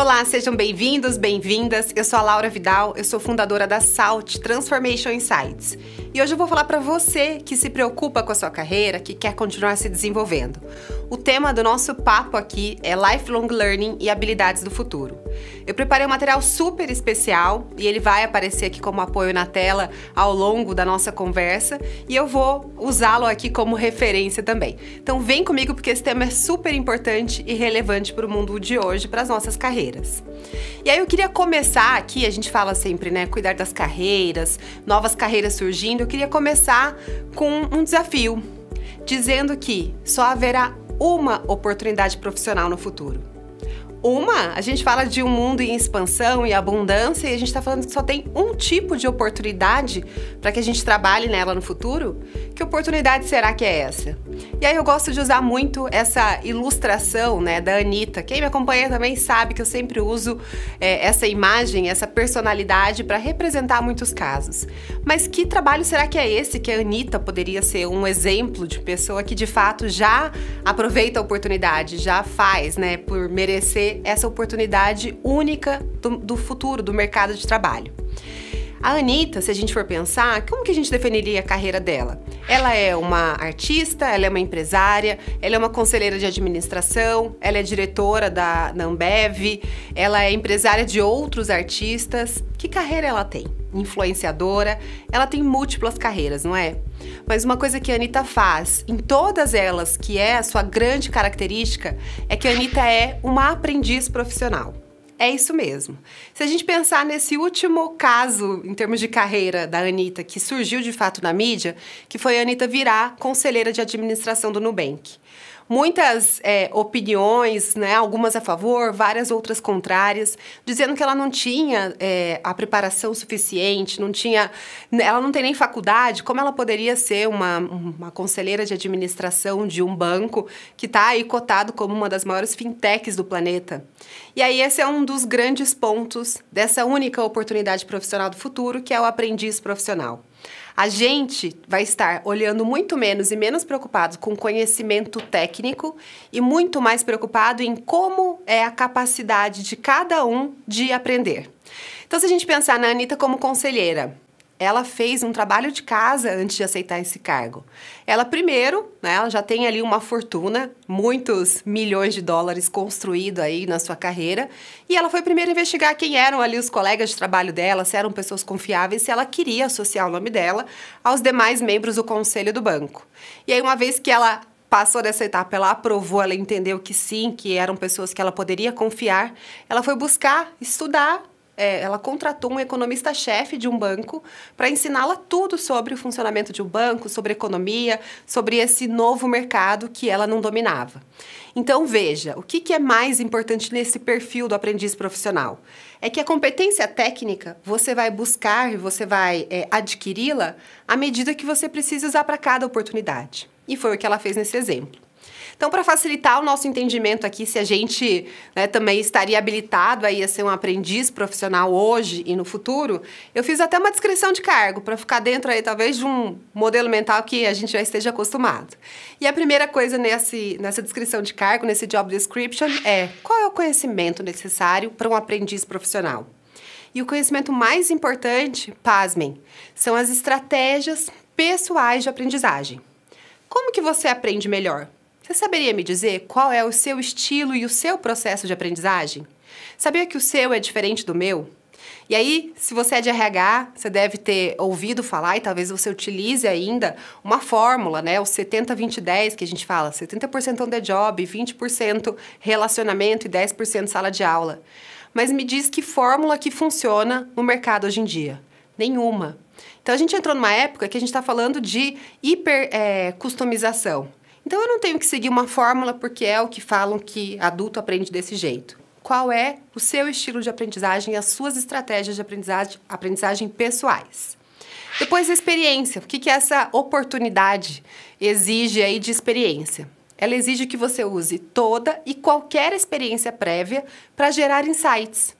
Olá, sejam bem-vindos, bem-vindas. Eu sou a Laura Vidal, eu sou fundadora da SALT Transformation Insights. E hoje eu vou falar para você que se preocupa com a sua carreira, que quer continuar se desenvolvendo. O tema do nosso papo aqui é Lifelong Learning e habilidades do futuro. Eu preparei um material super especial e ele vai aparecer aqui como apoio na tela ao longo da nossa conversa e eu vou usá-lo aqui como referência também. Então vem comigo porque esse tema é super importante e relevante para o mundo de hoje, para as nossas carreiras. E aí eu queria começar aqui, a gente fala sempre, né, cuidar das carreiras, novas carreiras surgindo. Eu queria começar com um desafio, dizendo que só haverá uma oportunidade profissional no futuro uma, a gente fala de um mundo em expansão e abundância e a gente está falando que só tem um tipo de oportunidade para que a gente trabalhe nela no futuro. Que oportunidade será que é essa? E aí eu gosto de usar muito essa ilustração né, da Anitta. Quem me acompanha também sabe que eu sempre uso é, essa imagem, essa personalidade para representar muitos casos. Mas que trabalho será que é esse que a Anitta poderia ser um exemplo de pessoa que de fato já aproveita a oportunidade, já faz, né, por merecer essa oportunidade única do, do futuro, do mercado de trabalho. A Anitta, se a gente for pensar, como que a gente definiria a carreira dela? Ela é uma artista, ela é uma empresária, ela é uma conselheira de administração, ela é diretora da, da Ambev, ela é empresária de outros artistas. Que carreira ela tem? Influenciadora, ela tem múltiplas carreiras, não é? Mas uma coisa que a Anitta faz, em todas elas, que é a sua grande característica, é que a Anitta é uma aprendiz profissional. É isso mesmo. Se a gente pensar nesse último caso, em termos de carreira da Anitta, que surgiu de fato na mídia, que foi a Anitta virar conselheira de administração do Nubank muitas é, opiniões, né, algumas a favor, várias outras contrárias, dizendo que ela não tinha é, a preparação suficiente, não tinha, ela não tem nem faculdade, como ela poderia ser uma, uma conselheira de administração de um banco que está aí cotado como uma das maiores fintechs do planeta? E aí esse é um dos grandes pontos dessa única oportunidade profissional do futuro, que é o aprendiz profissional. A gente vai estar olhando muito menos e menos preocupado com conhecimento técnico e muito mais preocupado em como é a capacidade de cada um de aprender. Então, se a gente pensar na Anitta como conselheira, ela fez um trabalho de casa antes de aceitar esse cargo. Ela primeiro, né, ela já tem ali uma fortuna, muitos milhões de dólares construído aí na sua carreira, e ela foi primeiro investigar quem eram ali os colegas de trabalho dela, se eram pessoas confiáveis, se ela queria associar o nome dela aos demais membros do conselho do banco. E aí uma vez que ela passou dessa etapa, ela aprovou, ela entendeu que sim, que eram pessoas que ela poderia confiar, ela foi buscar estudar é, ela contratou um economista-chefe de um banco para ensiná-la tudo sobre o funcionamento de um banco, sobre economia, sobre esse novo mercado que ela não dominava. Então, veja, o que, que é mais importante nesse perfil do aprendiz profissional? É que a competência técnica você vai buscar e você vai é, adquiri-la à medida que você precisa usar para cada oportunidade. E foi o que ela fez nesse exemplo. Então, para facilitar o nosso entendimento aqui, se a gente né, também estaria habilitado aí a ser um aprendiz profissional hoje e no futuro, eu fiz até uma descrição de cargo para ficar dentro aí talvez de um modelo mental que a gente já esteja acostumado. E a primeira coisa nesse, nessa descrição de cargo, nesse job description, é qual é o conhecimento necessário para um aprendiz profissional? E o conhecimento mais importante, pasmem, são as estratégias pessoais de aprendizagem. Como que você aprende melhor? Você saberia me dizer qual é o seu estilo e o seu processo de aprendizagem? Sabia que o seu é diferente do meu? E aí, se você é de RH, você deve ter ouvido falar e talvez você utilize ainda uma fórmula, né? O 70-20-10 que a gente fala, 70% on the job, 20% relacionamento e 10% sala de aula. Mas me diz que fórmula que funciona no mercado hoje em dia? Nenhuma. Então a gente entrou numa época que a gente está falando de hiper é, customização. Então eu não tenho que seguir uma fórmula porque é o que falam que adulto aprende desse jeito. Qual é o seu estilo de aprendizagem e as suas estratégias de aprendizagem, aprendizagem pessoais? Depois a experiência. O que, que essa oportunidade exige aí de experiência? Ela exige que você use toda e qualquer experiência prévia para gerar insights.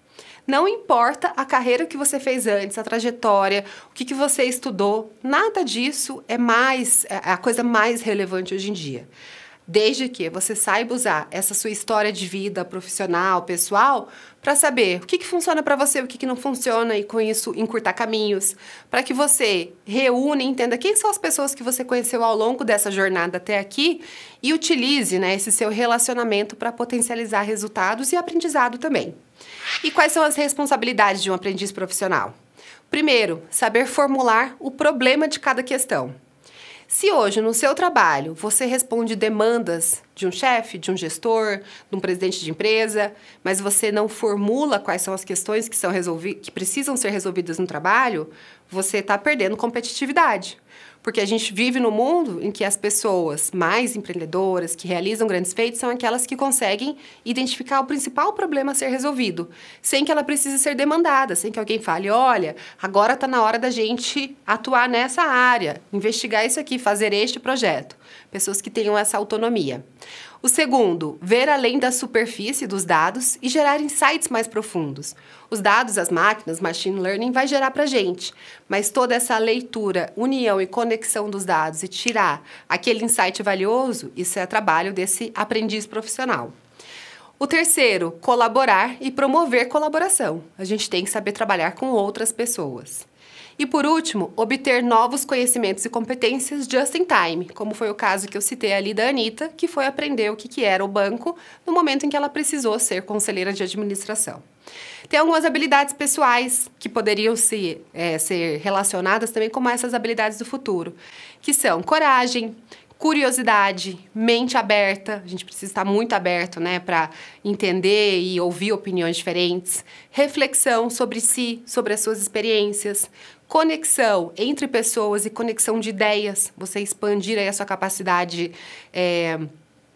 Não importa a carreira que você fez antes, a trajetória, o que, que você estudou, nada disso é mais é, é a coisa mais relevante hoje em dia. Desde que você saiba usar essa sua história de vida profissional, pessoal, para saber o que, que funciona para você, o que, que não funciona e com isso encurtar caminhos, para que você reúna e entenda quem são as pessoas que você conheceu ao longo dessa jornada até aqui e utilize né, esse seu relacionamento para potencializar resultados e aprendizado também. E quais são as responsabilidades de um aprendiz profissional? Primeiro, saber formular o problema de cada questão. Se hoje no seu trabalho você responde demandas de um chefe, de um gestor, de um presidente de empresa, mas você não formula quais são as questões que, são resolvi que precisam ser resolvidas no trabalho, você está perdendo competitividade. Porque a gente vive no mundo em que as pessoas mais empreendedoras, que realizam grandes feitos, são aquelas que conseguem identificar o principal problema a ser resolvido, sem que ela precise ser demandada, sem que alguém fale: olha, agora está na hora da gente atuar nessa área, investigar isso aqui, fazer este projeto. Pessoas que tenham essa autonomia. O segundo, ver além da superfície dos dados e gerar insights mais profundos. Os dados, as máquinas, machine learning vai gerar para gente, mas toda essa leitura, união e conexão dos dados e tirar aquele insight valioso, isso é trabalho desse aprendiz profissional. O terceiro, colaborar e promover colaboração. A gente tem que saber trabalhar com outras pessoas. E por último, obter novos conhecimentos e competências just in time, como foi o caso que eu citei ali da Anitta, que foi aprender o que, era o banco no momento em que ela precisou ser conselheira de administração. Tem algumas habilidades pessoais que poderiam se, é, ser relacionadas também com essas habilidades do futuro, que são coragem, curiosidade, mente aberta, a gente precisa estar muito aberto, né, para entender e ouvir opiniões diferentes, reflexão sobre si, sobre as suas experiências, conexão entre pessoas e conexão de ideias, você expandir aí a sua capacidade é,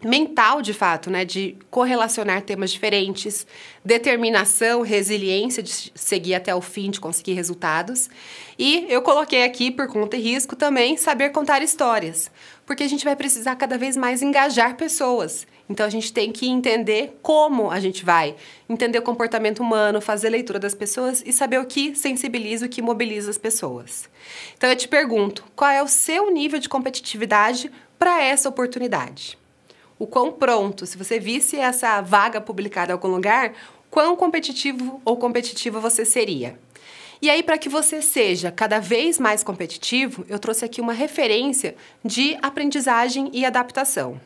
mental, de fato, né, de correlacionar temas diferentes, determinação, resiliência de seguir até o fim, de conseguir resultados. E eu coloquei aqui, por conta e risco também, saber contar histórias, porque a gente vai precisar cada vez mais engajar pessoas. Então a gente tem que entender como a gente vai, entender o comportamento humano, fazer leitura das pessoas e saber o que sensibiliza, o que mobiliza as pessoas. Então eu te pergunto, qual é o seu nível de competitividade para essa oportunidade? O quão pronto, se você visse essa vaga publicada em algum lugar, quão competitivo ou competitiva você seria? E aí, para que você seja cada vez mais competitivo, eu trouxe aqui uma referência de aprendizagem e adaptação.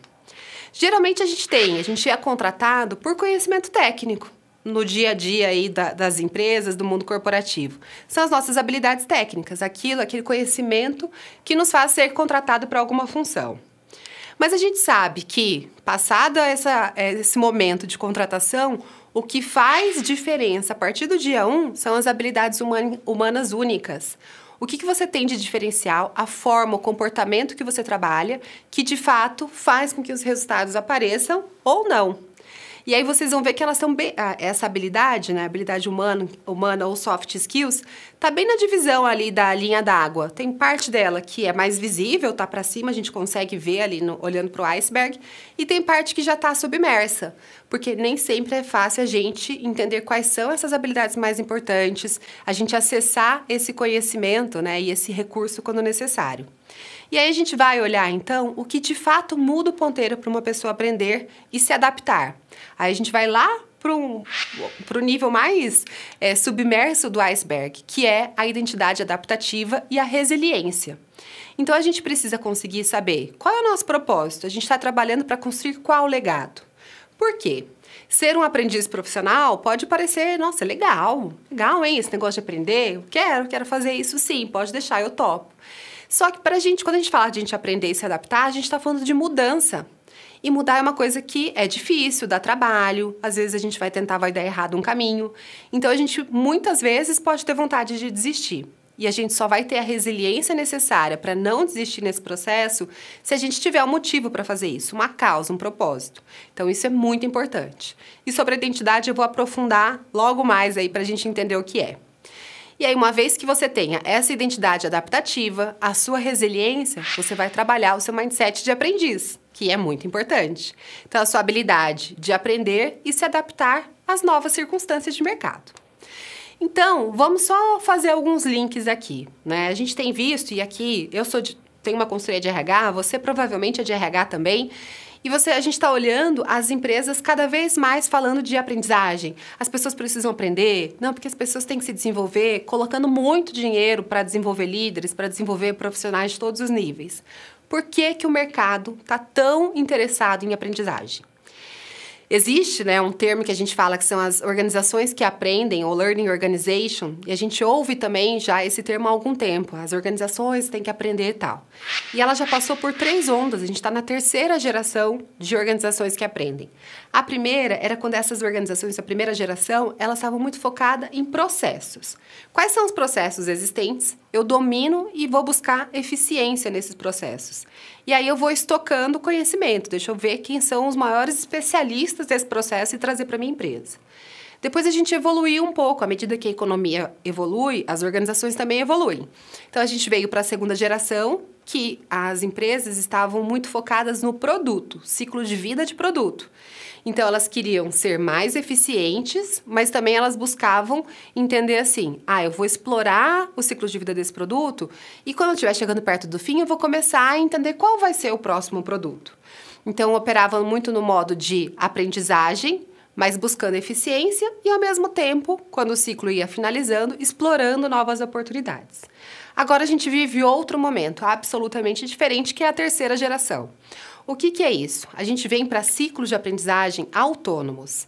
Geralmente a gente tem, a gente é contratado por conhecimento técnico no dia a dia aí da, das empresas, do mundo corporativo. São as nossas habilidades técnicas, aquilo, aquele conhecimento que nos faz ser contratado para alguma função. Mas a gente sabe que, passado essa, esse momento de contratação, o que faz diferença a partir do dia 1 um, são as habilidades humanas únicas o que, que você tem de diferencial, a forma, o comportamento que você trabalha, que de fato faz com que os resultados apareçam ou não. E aí vocês vão ver que elas estão bem. Ah, essa habilidade, né? Habilidade humana, humana ou soft skills, tá bem na divisão ali da linha d'água. Tem parte dela que é mais visível, tá para cima, a gente consegue ver ali no, olhando para o iceberg, e tem parte que já está submersa, porque nem sempre é fácil a gente entender quais são essas habilidades mais importantes, a gente acessar esse conhecimento, né, e esse recurso quando necessário. E aí a gente vai olhar então o que de fato muda o ponteiro para uma pessoa aprender e se adaptar. Aí a gente vai lá para um, o nível mais é, submerso do iceberg, que é a identidade adaptativa e a resiliência. Então a gente precisa conseguir saber qual é o nosso propósito, a gente está trabalhando para construir qual legado. Por quê? Ser um aprendiz profissional pode parecer, nossa, legal, legal, hein? Esse negócio de aprender, eu quero, quero fazer isso sim, pode deixar, eu topo. Só que para a gente, quando a gente fala de a gente aprender e se adaptar, a gente está falando de mudança. E mudar é uma coisa que é difícil, dá trabalho, às vezes a gente vai tentar, vai dar errado um caminho. Então a gente muitas vezes pode ter vontade de desistir. E a gente só vai ter a resiliência necessária para não desistir nesse processo se a gente tiver um motivo para fazer isso, uma causa, um propósito. Então isso é muito importante. E sobre a identidade eu vou aprofundar logo mais aí para a gente entender o que é. E aí, uma vez que você tenha essa identidade adaptativa, a sua resiliência, você vai trabalhar o seu mindset de aprendiz, que é muito importante. Então, a sua habilidade de aprender e se adaptar às novas circunstâncias de mercado. Então, vamos só fazer alguns links aqui, né? A gente tem visto, e aqui eu sou de, tenho uma consultoria de RH, você provavelmente é de RH também, e você, a gente está olhando as empresas cada vez mais falando de aprendizagem. As pessoas precisam aprender, não, porque as pessoas têm que se desenvolver, colocando muito dinheiro para desenvolver líderes, para desenvolver profissionais de todos os níveis. Por que, que o mercado está tão interessado em aprendizagem? Existe né, um termo que a gente fala que são as organizações que aprendem, ou Learning Organization, e a gente ouve também já esse termo há algum tempo. As organizações têm que aprender e tal. E ela já passou por três ondas, a gente está na terceira geração de organizações que aprendem. A primeira era quando essas organizações, a primeira geração, elas estavam muito focadas em processos. Quais são os processos existentes? Eu domino e vou buscar eficiência nesses processos. E aí eu vou estocando conhecimento, deixa eu ver quem são os maiores especialistas desse processo e trazer para minha empresa. Depois a gente evoluiu um pouco, à medida que a economia evolui, as organizações também evoluem. Então a gente veio para a segunda geração, que as empresas estavam muito focadas no produto, ciclo de vida de produto. Então elas queriam ser mais eficientes, mas também elas buscavam entender assim: ah, eu vou explorar o ciclo de vida desse produto e quando estiver chegando perto do fim, eu vou começar a entender qual vai ser o próximo produto. Então operavam muito no modo de aprendizagem, mas buscando eficiência e, ao mesmo tempo, quando o ciclo ia finalizando, explorando novas oportunidades. Agora a gente vive outro momento absolutamente diferente, que é a terceira geração. O que, que é isso? A gente vem para ciclos de aprendizagem autônomos.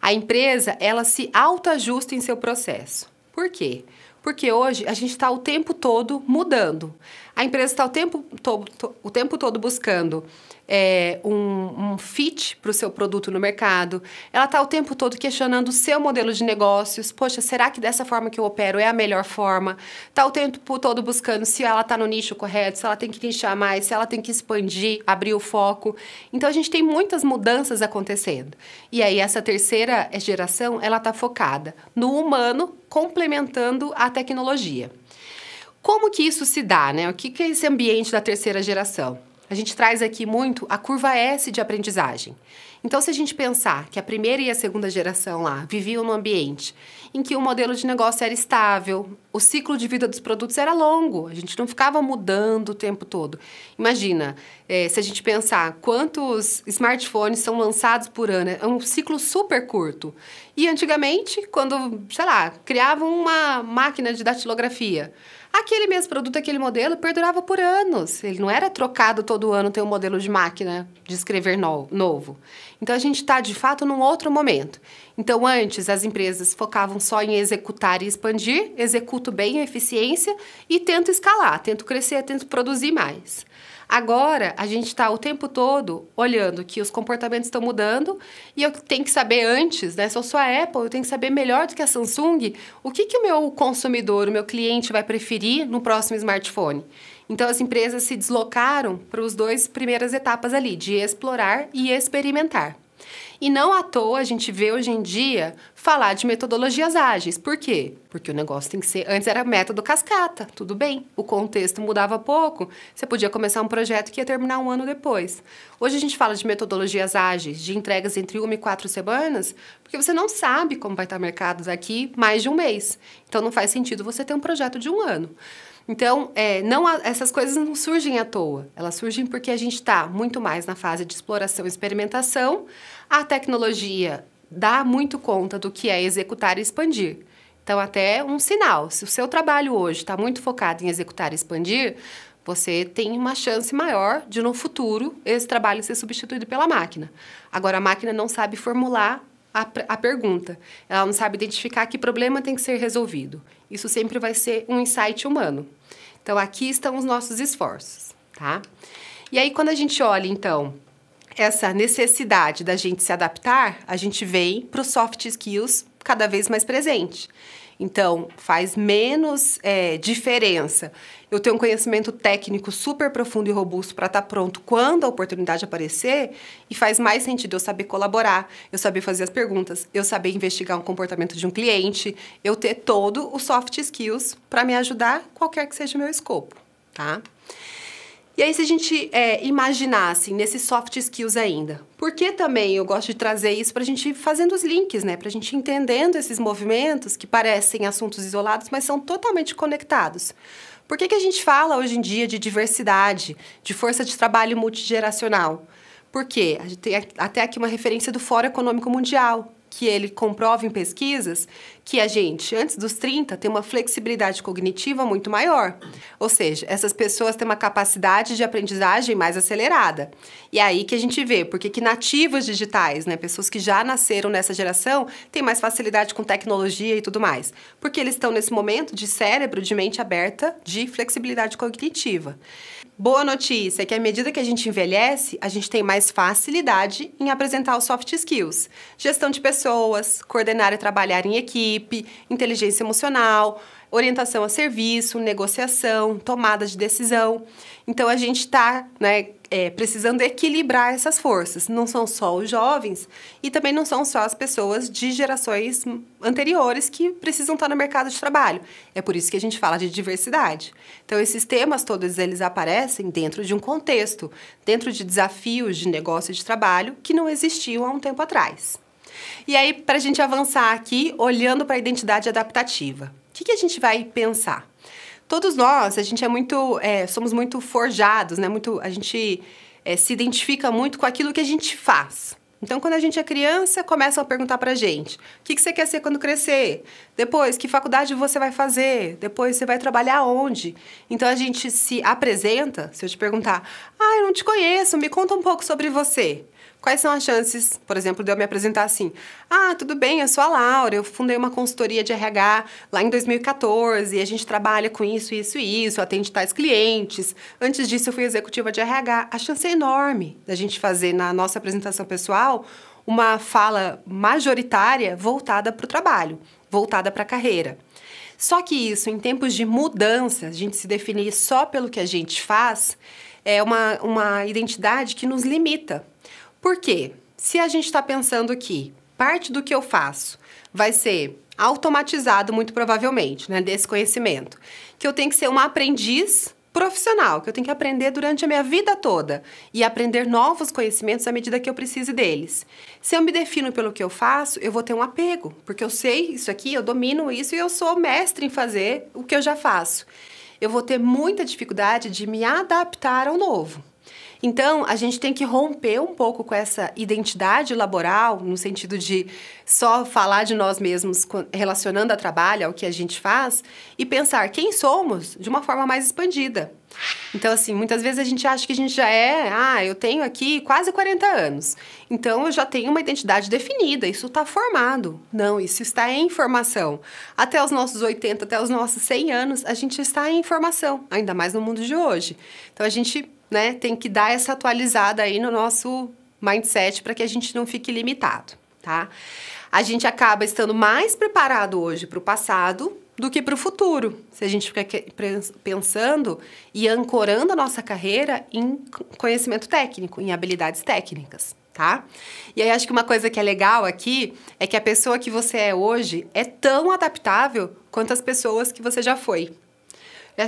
A empresa, ela se autoajusta em seu processo. Por quê? Porque hoje a gente está o tempo todo mudando. A empresa está o, to, o tempo todo buscando é, um, um fit para o seu produto no mercado. Ela está o tempo todo questionando o seu modelo de negócios. Poxa, será que dessa forma que eu opero é a melhor forma? Está o tempo todo buscando se ela está no nicho correto, se ela tem que nichar mais, se ela tem que expandir, abrir o foco. Então, a gente tem muitas mudanças acontecendo. E aí, essa terceira geração, ela está focada no humano complementando a tecnologia. Como que isso se dá, né? O que, que é esse ambiente da terceira geração? A gente traz aqui muito a curva S de aprendizagem. Então, se a gente pensar que a primeira e a segunda geração lá viviam num ambiente em que o modelo de negócio era estável, o ciclo de vida dos produtos era longo, a gente não ficava mudando o tempo todo. Imagina, é, se a gente pensar quantos smartphones são lançados por ano, é um ciclo super curto. E antigamente, quando, sei lá, criavam uma máquina de datilografia, aquele mesmo produto, aquele modelo, perdurava por anos. Ele não era trocado todo ano ter um modelo de máquina de escrever no novo. Então, a gente está, de fato, num outro momento. Então, antes, as empresas focavam só em executar e expandir, executo bem a eficiência e tento escalar, tento crescer, tento produzir mais. Agora, a gente está o tempo todo olhando que os comportamentos estão mudando e eu tenho que saber antes, né? Se eu sou a Apple, eu tenho que saber melhor do que a Samsung o que, que o meu consumidor, o meu cliente vai preferir no próximo smartphone. Então, as empresas se deslocaram para as duas primeiras etapas ali, de explorar e experimentar. E não à toa a gente vê hoje em dia falar de metodologias ágeis. Por quê? Porque o negócio tem que ser. Antes era método cascata, tudo bem. O contexto mudava pouco. Você podia começar um projeto que ia terminar um ano depois. Hoje a gente fala de metodologias ágeis, de entregas entre uma e quatro semanas, porque você não sabe como vai estar o mercado daqui mais de um mês. Então não faz sentido você ter um projeto de um ano. Então, é, não essas coisas não surgem à toa. Elas surgem porque a gente está muito mais na fase de exploração e experimentação. A tecnologia dá muito conta do que é executar e expandir. Então, até um sinal. Se o seu trabalho hoje está muito focado em executar e expandir, você tem uma chance maior de, no futuro, esse trabalho ser substituído pela máquina. Agora, a máquina não sabe formular a, a pergunta. Ela não sabe identificar que problema tem que ser resolvido. Isso sempre vai ser um insight humano. Então, aqui estão os nossos esforços, tá? E aí, quando a gente olha, então, essa necessidade da gente se adaptar, a gente vem para os soft skills cada vez mais presente. Então, faz menos é, diferença. Eu tenho um conhecimento técnico super profundo e robusto para estar tá pronto quando a oportunidade aparecer e faz mais sentido eu saber colaborar, eu saber fazer as perguntas, eu saber investigar um comportamento de um cliente, eu ter todo o soft skills para me ajudar, qualquer que seja o meu escopo, tá? E aí, se a gente é, imaginar, assim, nesses soft skills ainda, porque também eu gosto de trazer isso para a gente fazendo os links, né? Para a gente entendendo esses movimentos que parecem assuntos isolados, mas são totalmente conectados. Por que, que a gente fala hoje em dia de diversidade, de força de trabalho multigeracional? Porque a gente tem até aqui uma referência do Fórum Econômico Mundial, que ele comprova em pesquisas que a gente, antes dos 30, tem uma flexibilidade cognitiva muito maior. Ou seja, essas pessoas têm uma capacidade de aprendizagem mais acelerada. E é aí que a gente vê, porque que nativos digitais, né, pessoas que já nasceram nessa geração, têm mais facilidade com tecnologia e tudo mais. Porque eles estão nesse momento de cérebro, de mente aberta, de flexibilidade cognitiva. Boa notícia é que à medida que a gente envelhece, a gente tem mais facilidade em apresentar os soft skills. Gestão de pessoas, coordenar e trabalhar em equipe, inteligência emocional, orientação a serviço, negociação, tomada de decisão. Então a gente está né, é, precisando equilibrar essas forças. Não são só os jovens e também não são só as pessoas de gerações anteriores que precisam estar tá no mercado de trabalho. É por isso que a gente fala de diversidade. Então esses temas todos eles aparecem dentro de um contexto, dentro de desafios de negócio e de trabalho que não existiam há um tempo atrás. E aí, para a gente avançar aqui, olhando para a identidade adaptativa que, que a gente vai pensar? Todos nós, a gente é muito, é, somos muito forjados, né? Muito, a gente é, se identifica muito com aquilo que a gente faz. Então, quando a gente é criança, começam a perguntar pra gente: o que, que você quer ser quando crescer? Depois, que faculdade você vai fazer? Depois, você vai trabalhar onde? Então, a gente se apresenta. Se eu te perguntar, ah, eu não te conheço, me conta um pouco sobre você. Quais são as chances, por exemplo, de eu me apresentar assim? Ah, tudo bem, eu sou a Laura, eu fundei uma consultoria de RH lá em 2014 e a gente trabalha com isso, isso e isso, atende tais clientes. Antes disso, eu fui executiva de RH. A chance é enorme da gente fazer na nossa apresentação pessoal uma fala majoritária voltada para o trabalho, voltada para a carreira. Só que isso, em tempos de mudança, a gente se definir só pelo que a gente faz, é uma, uma identidade que nos limita. Por quê? Se a gente está pensando que parte do que eu faço vai ser automatizado, muito provavelmente, né, desse conhecimento, que eu tenho que ser uma aprendiz profissional, que eu tenho que aprender durante a minha vida toda e aprender novos conhecimentos à medida que eu precise deles. Se eu me defino pelo que eu faço, eu vou ter um apego, porque eu sei isso aqui, eu domino isso e eu sou mestre em fazer o que eu já faço. Eu vou ter muita dificuldade de me adaptar ao novo. Então, a gente tem que romper um pouco com essa identidade laboral, no sentido de só falar de nós mesmos relacionando a trabalho, ao que a gente faz, e pensar quem somos de uma forma mais expandida. Então, assim, muitas vezes a gente acha que a gente já é, ah, eu tenho aqui quase 40 anos, então eu já tenho uma identidade definida, isso está formado. Não, isso está em formação. Até os nossos 80, até os nossos 100 anos, a gente está em formação, ainda mais no mundo de hoje. Então, a gente né, tem que dar essa atualizada aí no nosso mindset para que a gente não fique limitado, tá? A gente acaba estando mais preparado hoje para o passado do que para o futuro. Se a gente ficar pensando e ancorando a nossa carreira em conhecimento técnico, em habilidades técnicas, tá? E aí acho que uma coisa que é legal aqui é que a pessoa que você é hoje é tão adaptável quanto as pessoas que você já foi.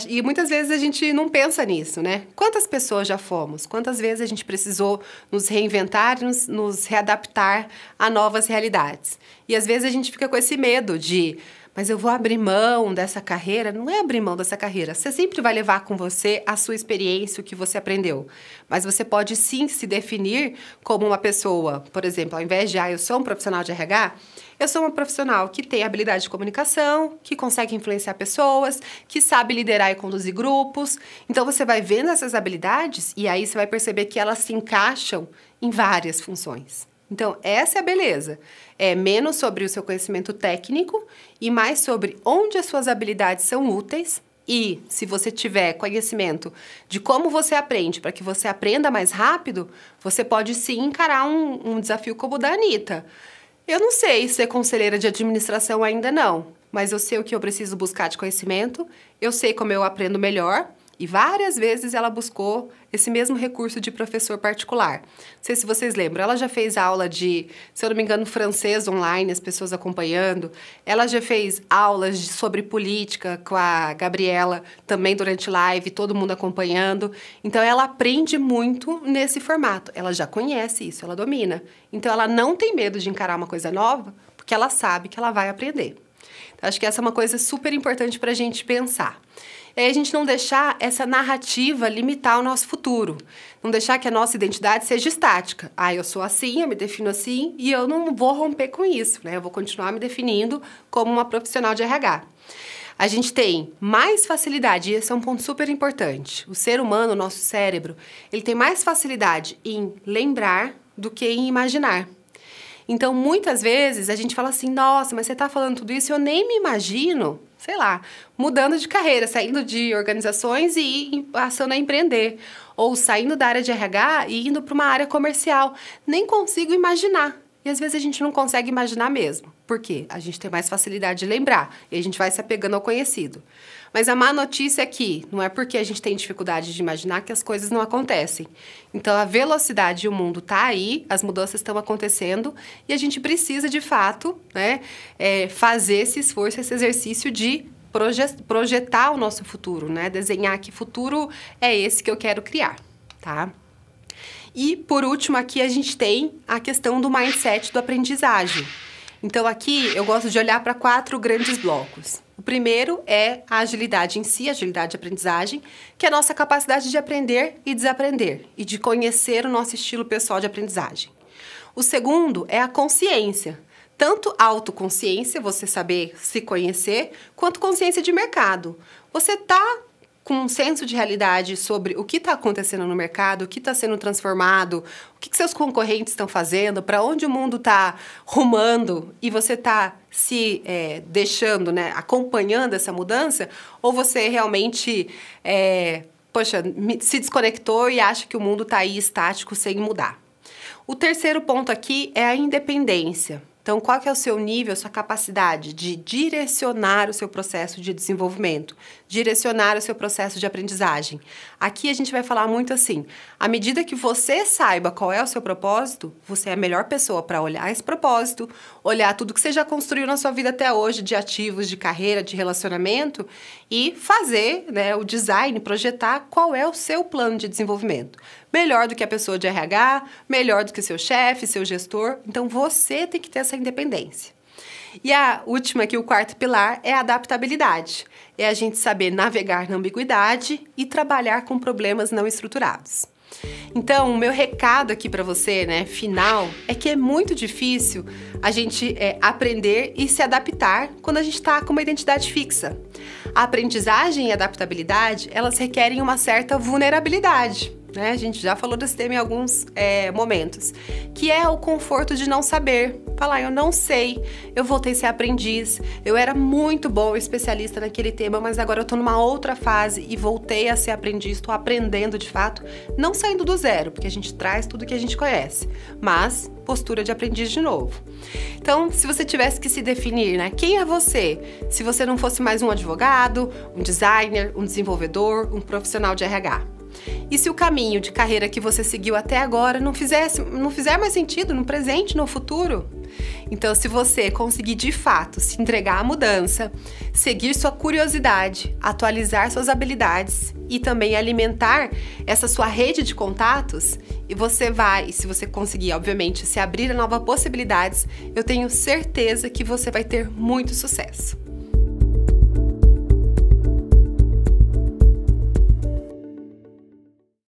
E muitas vezes a gente não pensa nisso, né? Quantas pessoas já fomos? Quantas vezes a gente precisou nos reinventar, nos, nos readaptar a novas realidades? E às vezes a gente fica com esse medo de mas eu vou abrir mão dessa carreira, não é abrir mão dessa carreira. Você sempre vai levar com você a sua experiência, o que você aprendeu. Mas você pode sim se definir como uma pessoa, por exemplo, ao invés de, ah, eu sou um profissional de RH, eu sou uma profissional que tem habilidade de comunicação, que consegue influenciar pessoas, que sabe liderar e conduzir grupos. Então você vai vendo essas habilidades e aí você vai perceber que elas se encaixam em várias funções. Então, essa é a beleza. É menos sobre o seu conhecimento técnico e mais sobre onde as suas habilidades são úteis. E se você tiver conhecimento de como você aprende para que você aprenda mais rápido, você pode sim encarar um, um desafio como o da Anitta. Eu não sei ser conselheira de administração ainda não, mas eu sei o que eu preciso buscar de conhecimento, eu sei como eu aprendo melhor e várias vezes ela buscou esse mesmo recurso de professor particular. Não sei se vocês lembram, ela já fez aula de, se eu não me engano, francês online, as pessoas acompanhando. Ela já fez aulas de, sobre política com a Gabriela, também durante live, todo mundo acompanhando. Então ela aprende muito nesse formato. Ela já conhece isso, ela domina. Então ela não tem medo de encarar uma coisa nova, porque ela sabe que ela vai aprender. Então, acho que essa é uma coisa super importante para a gente pensar é a gente não deixar essa narrativa limitar o nosso futuro. Não deixar que a nossa identidade seja estática. Ah, eu sou assim, eu me defino assim e eu não vou romper com isso, né? Eu vou continuar me definindo como uma profissional de RH. A gente tem mais facilidade, e esse é um ponto super importante. O ser humano, o nosso cérebro, ele tem mais facilidade em lembrar do que em imaginar. Então, muitas vezes a gente fala assim: nossa, mas você está falando tudo isso, eu nem me imagino sei lá, mudando de carreira, saindo de organizações e passando a empreender, ou saindo da área de RH e indo para uma área comercial. Nem consigo imaginar. E às vezes a gente não consegue imaginar mesmo. Por quê? A gente tem mais facilidade de lembrar e a gente vai se apegando ao conhecido. Mas a má notícia é que não é porque a gente tem dificuldade de imaginar que as coisas não acontecem. Então a velocidade do mundo está aí, as mudanças estão acontecendo e a gente precisa de fato né, é, fazer esse esforço, esse exercício de projetar o nosso futuro, né? Desenhar que futuro é esse que eu quero criar, tá? E por último aqui a gente tem a questão do mindset do aprendizagem. Então aqui eu gosto de olhar para quatro grandes blocos. O primeiro é a agilidade em si, a agilidade de aprendizagem, que é a nossa capacidade de aprender e desaprender e de conhecer o nosso estilo pessoal de aprendizagem. O segundo é a consciência, tanto autoconsciência, você saber se conhecer, quanto consciência de mercado. Você está com um senso de realidade sobre o que está acontecendo no mercado, o que está sendo transformado, o que, que seus concorrentes estão fazendo, para onde o mundo está rumando e você está se é, deixando, né, acompanhando essa mudança, ou você realmente, é, poxa, se desconectou e acha que o mundo está aí estático sem mudar. O terceiro ponto aqui é a independência. Então, qual que é o seu nível, a sua capacidade de direcionar o seu processo de desenvolvimento? direcionar o seu processo de aprendizagem. Aqui a gente vai falar muito assim: à medida que você saiba qual é o seu propósito, você é a melhor pessoa para olhar esse propósito, olhar tudo que você já construiu na sua vida até hoje de ativos, de carreira, de relacionamento e fazer né, o design, projetar qual é o seu plano de desenvolvimento. Melhor do que a pessoa de RH, melhor do que seu chefe, seu gestor. Então você tem que ter essa independência. E a última aqui, o quarto pilar, é a adaptabilidade é a gente saber navegar na ambiguidade e trabalhar com problemas não estruturados. Então, o meu recado aqui para você, né, final, é que é muito difícil a gente é, aprender e se adaptar quando a gente está com uma identidade fixa. A aprendizagem e a adaptabilidade, elas requerem uma certa vulnerabilidade né? A gente já falou desse tema em alguns é, momentos, que é o conforto de não saber. Falar, eu não sei, eu voltei a ser aprendiz, eu era muito bom especialista naquele tema, mas agora eu tô numa outra fase e voltei a ser aprendiz, estou aprendendo de fato, não saindo do zero, porque a gente traz tudo que a gente conhece, mas postura de aprendiz de novo. Então, se você tivesse que se definir, né? Quem é você? Se você não fosse mais um advogado, um designer, um desenvolvedor, um profissional de RH. E se o caminho de carreira que você seguiu até agora não, fizesse, não fizer mais sentido no presente, no futuro? Então, se você conseguir de fato se entregar à mudança, seguir sua curiosidade, atualizar suas habilidades e também alimentar essa sua rede de contatos, e você vai, se você conseguir, obviamente, se abrir a novas possibilidades, eu tenho certeza que você vai ter muito sucesso.